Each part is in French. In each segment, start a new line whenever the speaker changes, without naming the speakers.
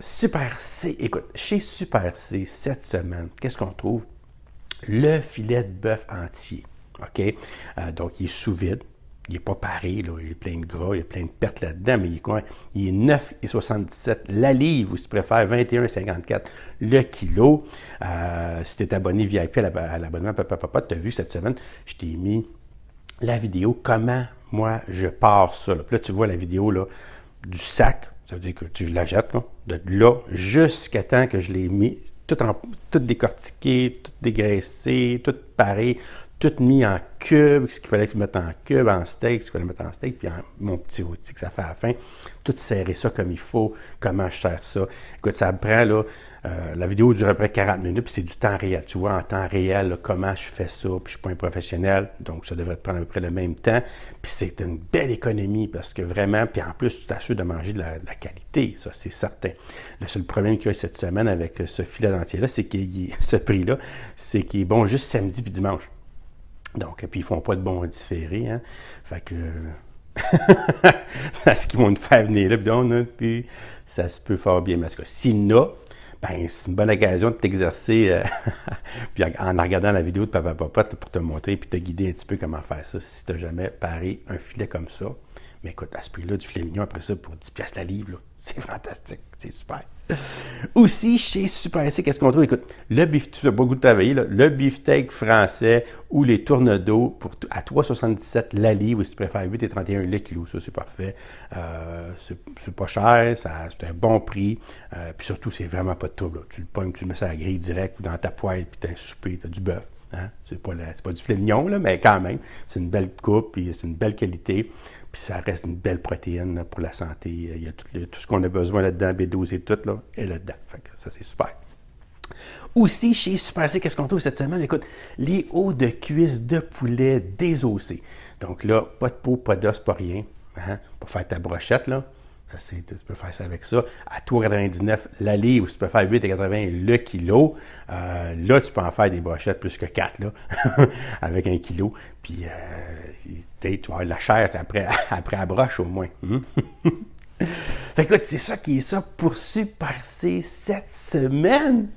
Super C, écoute, chez Super C, cette semaine, qu'est-ce qu'on trouve? Le filet de bœuf entier. OK? Euh, donc, il est sous vide. Il n'est pas paré, il est plein de gras, il y a plein de pertes là-dedans, mais il est, il est 9,77 la livre, ou si tu préfères, 21,54 le kilo. Euh, si tu es abonné VIP à l'abonnement Papa Papa, tu as vu cette semaine, je t'ai mis la vidéo comment moi je pars ça. Là. là, tu vois la vidéo là, du sac ça veut dire que tu, je la jette, là, de là jusqu'à temps que je l'ai mis, tout, en, tout décortiqué, tout dégraissé, tout tout mis en cube, ce qu'il fallait que je mette en cube, en steak, ce qu'il fallait mettre en steak, puis mon petit outil que ça fait à la fin, tout serrer ça comme il faut, comment je sers ça. Écoute, ça prend, là, euh, la vidéo dure à peu près 40 minutes, puis c'est du temps réel. Tu vois, en temps réel, comment je fais ça, puis je ne suis pas un professionnel, donc ça devrait te prendre à peu près le même temps. Puis c'est une belle économie, parce que vraiment, puis en plus, tu t'assures de manger de la, qualité, ça, c'est certain. Le seul problème qu'il y a cette semaine avec ce filet dentier-là, c'est que ce prix-là, c'est qu'il est bon juste samedi dimanche. Donc, euh, puis ils font pas de bons différés. Hein. Fait que. Euh, parce qu'ils vont nous faire venir là, puis, on a, puis ça se peut fort bien. Mais que ben, c'est une bonne occasion de t'exercer euh, puis en regardant la vidéo de Papa Popote pour te montrer puis te guider un petit peu comment faire ça si tu jamais paré un filet comme ça. Mais écoute, à ce prix-là, du filet mignon après ça pour 10$ la livre, c'est fantastique, c'est super. Aussi, chez Super qu'est-ce qu'on trouve? Écoute, le beef, tu as beaucoup de le beefsteak français ou les tourneaux d'eau à 3,77 la livre, ou si tu préfères 8,31 le kilo, ça c'est parfait. Euh, c'est pas cher, c'est un bon prix, euh, puis surtout, c'est vraiment pas de trouble. Tu le pognes, tu le mets à la grille direct ou dans ta poêle, puis t'as un souper, t'as du bœuf. Hein. C'est pas, du filet mignon, mais quand même, c'est une belle coupe, puis c'est une belle qualité. Puis ça reste une belle protéine pour la santé. Euh, il y a tout, ce qu'on a besoin là-dedans, B12 et tout, là, est là-dedans. ça, c'est super. Aussi, chez Super C, qu'est-ce qu'on trouve cette semaine? Écoute, les hauts de cuisse de poulet désossés. Donc là, pas de peau, pas d'os, pas rien. Hein, pour faire ta brochette, là, tu peux faire ça avec ça. À 3,99 la livre, tu peux faire 8,80 le kilo. Euh, là, tu peux en faire des brochettes plus que 4, là, avec un kilo. Puis, euh, tu vas avoir de la chair après, après la broche, au moins. Hein? fait c'est ça qui est ça pour par ces cette semaine.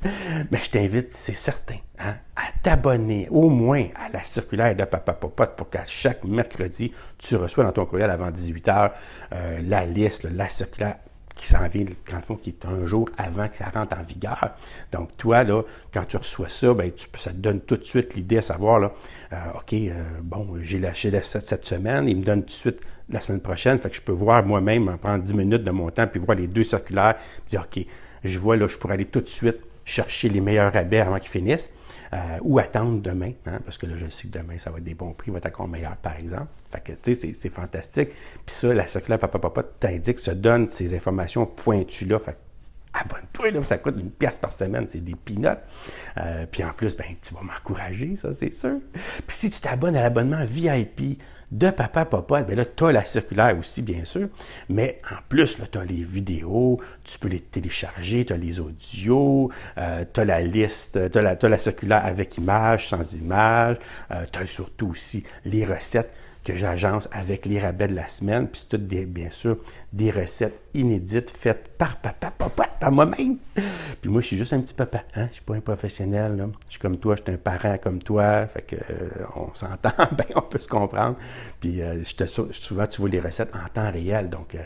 Mais je t'invite, c'est certain Hein, à t'abonner au moins à la circulaire de Papa Popote pour qu'à chaque mercredi, tu reçois dans ton courriel avant 18h euh, la liste, la circulaire qui s'en vient, quand fond, qui est un jour avant que ça rentre en vigueur. Donc, toi, là, quand tu reçois ça, ben, ça te donne tout de suite l'idée à savoir, là, euh, OK, euh, bon, j'ai lâché cette, semaine, il me donne tout de suite la semaine prochaine, fait que je peux voir moi-même, en prendre 10 minutes de mon temps, puis voir les deux circulaires, puis dire, OK, je vois, là, je pourrais aller tout de suite chercher les meilleurs rabais avant qu'ils finissent. Euh, ou attendre demain, hein, parce que là, je sais que demain, ça va être des bons prix, va être encore meilleur, par exemple. Fait que, tu sais, c'est fantastique. Puis ça, la circulaire papa papa t'indique, se donne ces informations pointues-là. Fait abonne-toi, ça coûte une pièce par semaine, c'est des pinottes. Euh, puis en plus, ben, tu vas m'encourager, ça, c'est sûr. Puis si tu t'abonnes à l'abonnement VIP de Papa Papa, ben là, tu as la circulaire aussi, bien sûr, mais en plus, tu as les vidéos, tu peux les télécharger, tu as les audios, euh, tu as la liste, tu as, la, circulaire avec images, sans images, euh, tu as surtout aussi les recettes que j'agence avec les rabais de la semaine. Puis c'est toutes, bien sûr, des recettes inédites faites par papa, papa, par moi-même. Puis moi, je suis juste un petit papa. Hein? Je suis pas un professionnel. Là. Je suis comme toi, je suis un parent comme toi. Fait que, euh, on s'entend bien, on peut se comprendre. Puis euh, je te, souvent, tu vois les recettes en temps réel. Donc, euh,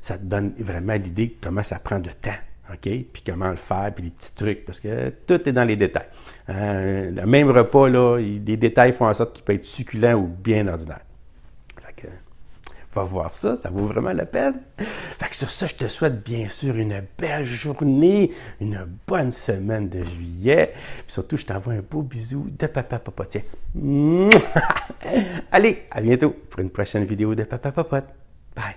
ça te donne vraiment l'idée de comment ça prend de temps. OK? Puis comment le faire, puis les petits trucs, parce que tout est dans les détails. Euh, le même repas, là, les détails font en sorte qu'il peut être succulent ou bien ordinaire va voir ça, ça vaut vraiment la peine. Fait que sur ça, je te souhaite bien sûr une belle journée, une bonne semaine de juillet. Puis surtout, je t'envoie un beau bisou de Papa Popotier. Allez, à bientôt pour une prochaine vidéo de Papa Popote. Bye!